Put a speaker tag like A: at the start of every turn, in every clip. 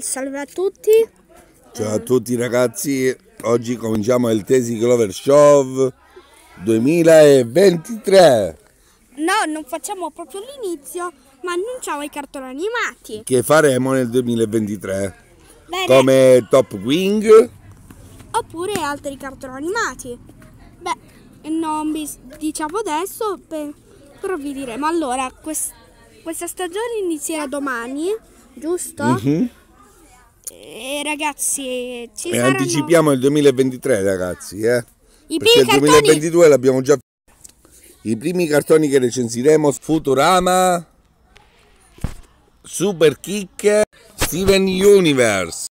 A: salve a tutti.
B: Ciao a tutti ragazzi, oggi cominciamo il Tesi Glover Show 2023.
A: No, non facciamo proprio l'inizio, ma annunciamo i cartoni animati.
B: Che faremo nel 2023.
A: Bene. Come
B: Top Wing.
A: Oppure altri cartoni animati. Beh, non vi diciamo adesso, però vi diremo. Allora, quest questa stagione inizierà domani giusto? Mm-hmm. E eh, ragazzi, ci e saranno... anticipiamo
B: il 2023, ragazzi, eh?
A: I Perché il 2022
B: l'abbiamo già I primi cartoni che recensiremo Futurama Super Kick Steven Universe.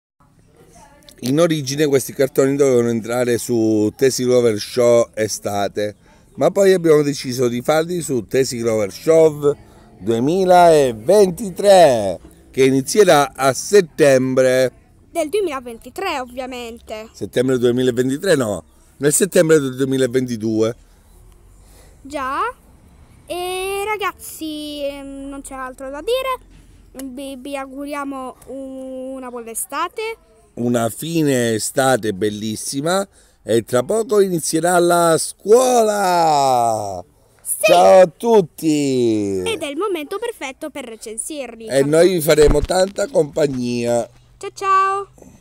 B: In origine questi cartoni dovevano entrare su Tesi Rover Show estate, ma poi abbiamo deciso di farli su Tesi Rover Show 2023 che inizierà a settembre.
A: Del 2023 ovviamente.
B: Settembre 2023 no, nel settembre del 2022.
A: Già. E ragazzi, ehm, non c'è altro da dire. Vi, vi auguriamo una buona estate.
B: Una fine estate bellissima e tra poco inizierà la scuola. Ciao a tutti! Ed
A: è il momento perfetto per recensirli. E
B: noi vi faremo tanta compagnia.
A: Ciao ciao!